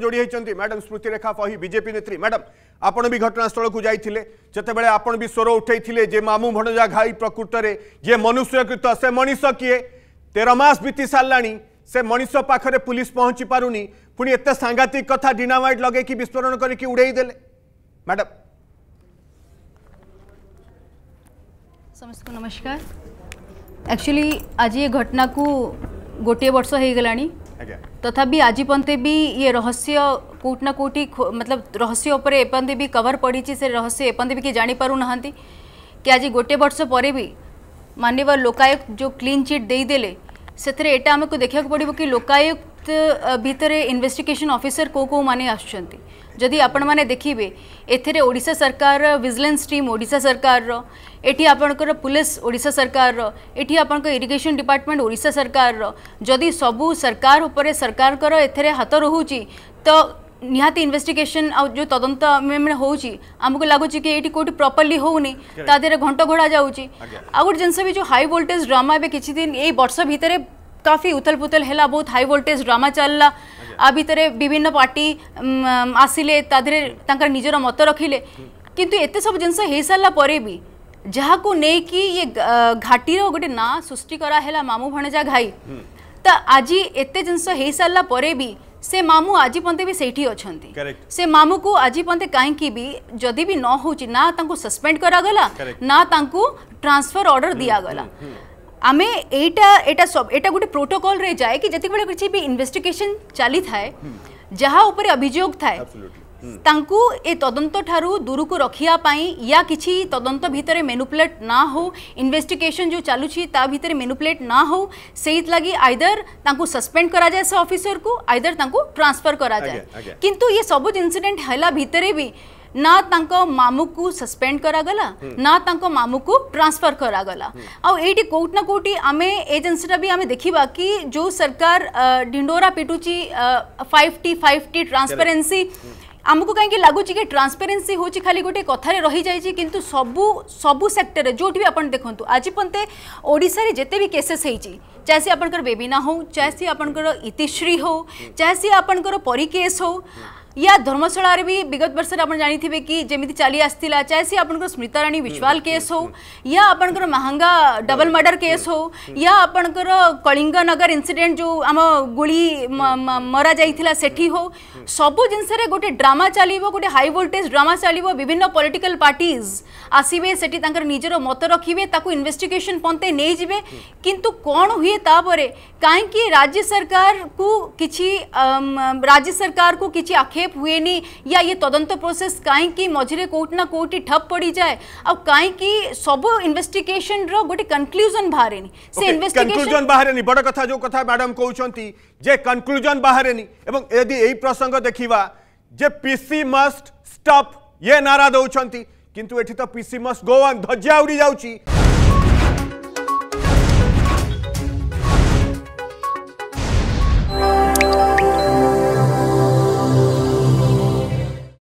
जोड़ी होती मैडम स्मृतिरेखा पही बीजेपी नेत्री मैडम आपण भी घटनास्थल को जाते बड़े आपण भी स्वर उठे जे मामू भणजा घाई प्रकृत में जे मनुष्यकृत से मनीष किए तेरह मस बीती सारा से मनीष पाखे पुलिस पहुंची पारुनी पुणी एत सांघातिक कथा डीनामाइट लगे विस्फोरण करके उड़ेदे मैडम समस्त नमस्कार एक्चुअली आज ये घटना को गोटे वर्ष हो गला तथापि आज पर्यन्त भी ये रहस्य कौटना कौटी मतलब रहस्य उपर एपर्यन्त भी कवर पड़ी से रहस्य एपर्यन्त भी किए ना कि आज गोटे वर्ष पर भी मानव लोकायुक्त जो क्लीन चिट देदेले से आमको देखा पड़ो कि लोकायुक्त भितर इनभेस्टिगेसन अफिसर कौ कौ मान आसि आपण मैंने देखिए एडिशा सरकार विजिलेंस टीम ओडा सरकार ये आपणकर पुलिस ओडा सरकार ये आपरीगेशन डिपार्टमेंट ओडा सरकार जदि सबू सरकार उपरे सरकार हाथ रोच तो निहाती इन्वेस्टिगेशन आ जो तदंत होमको लगुच कि ये कौटी प्रपर्ली होनी ताद घंट घोड़ा जाऊँच आ गोटे जिनस भी जो हाई वोल्टेज ड्रामा ए किद ये बर्ष भितर काफ़ी उथल पुथल है बहुत हाई वोल्टेज ड्रामा चलला आ भितर विभिन्न पार्टी आसिले निजर मत रखिले किंतु एत सब जिन हो सारापर भी जहाँ को कि ये घाटी गोटे ना सृष्टि कराला मामू भणजा घाई हम्म। तो आज एत जिन हो सारापर भी से मामू आज पर्यटन भी सही अच्छा से मामू को आज पर्यटन कहीं भी जदि भी न हो ना सस्पेंड करागला ना ट्रांसफर ऑर्डर दिया हम्म, गला हम्म, आम एटा गोटे प्रोटोकल जाए कि जिते बड़े किसी भी इन्वेस्टिगेशन चली थाए हम्म। जहाँ अभियोग थाए तदंत ठार दूर को रखापी या किसी तदंत भितर मेनुप्लेट ना हो इन्वेस्टिगेशन जो चलुची मेनुपुलेट ना हो सहित लगी आइदर तांकु सस्पेंड करा जाए को आइदर तांकु ट्रांसफर करा जाए ये सब इनसीडेट हैला भितर भी ना तांको मामू को सस्पेंड करा गला हम्म। ना मामू को ट्रांसफर करा गला हम्म। आउ एटी ना कोटी आमे एजेंसीटा भी आमे देखिबा कि जो सरकार ढिंडोरा पिटुची फाइव 5T 5T ट्रांसपेरेन्सी आमको कहीं लगुच कि ट्रांसपेरेन्सी हूँ खाली गोटे कथार रही जाए कि सबू सबू सेक्टर जो भी आप देखु आज पर्यत ओडार जिते भी केसेस हो चाहे सी आपंकर बेबीना हो चाहे सी आपंकर इतिश्री हो चाहे सी आपंकर परी हो या धर्मशाला भी विगत वर्ष आप जानी कि जमी चली आसला चाहे सी आप स्मृताराणी विश्वाल हम्म, केस हो हम्म, हम्म. या आपंकर महांगा डबल मर्डर केस हो या आपंकर कलिंग नगर इनसीडेट जो आम गुड़ी मरा जाता सेठी हो सब जिनसे गोटे ड्रामा चलो गोटे हाई वोल्टेज ड्रामा चलो विभिन्न पॉलिटिकल पार्टीज आसवे से निजर मत रखिए इनभेटिगेसन पंते नहीं जी किंतु कौन हुए तापर कहीं राज्य सरकार को कि राज्य सरकार को किसी आखे હસ્તક્ષેપ હુએની યા ये તદંત પ્રોસેસ કાંઈકી મઝિરે કોટના કોટી ઠપ પડી જાય આવ કાંઈકી સબુ ઇન્વેસ્ટિગેશન ર ગોટે કન્ક્લુઝન બહારેની સે ઇન્વેસ્ટિગેશન કન્ક્લુઝન બહારેની બડ કથા જો કથા મેડમ કહુચંતી જે કન્ક્લુઝન બહારેની એવં યદિ એઈ પ્રસંગ દેખિવા જે પીસી મસ્ટ સ્ટપ યે નારા દઉચંતી કિંતુ એઠી તો પીસી મસ્ટ ગો ઓન ધજ્જા ઉડી જાઉચી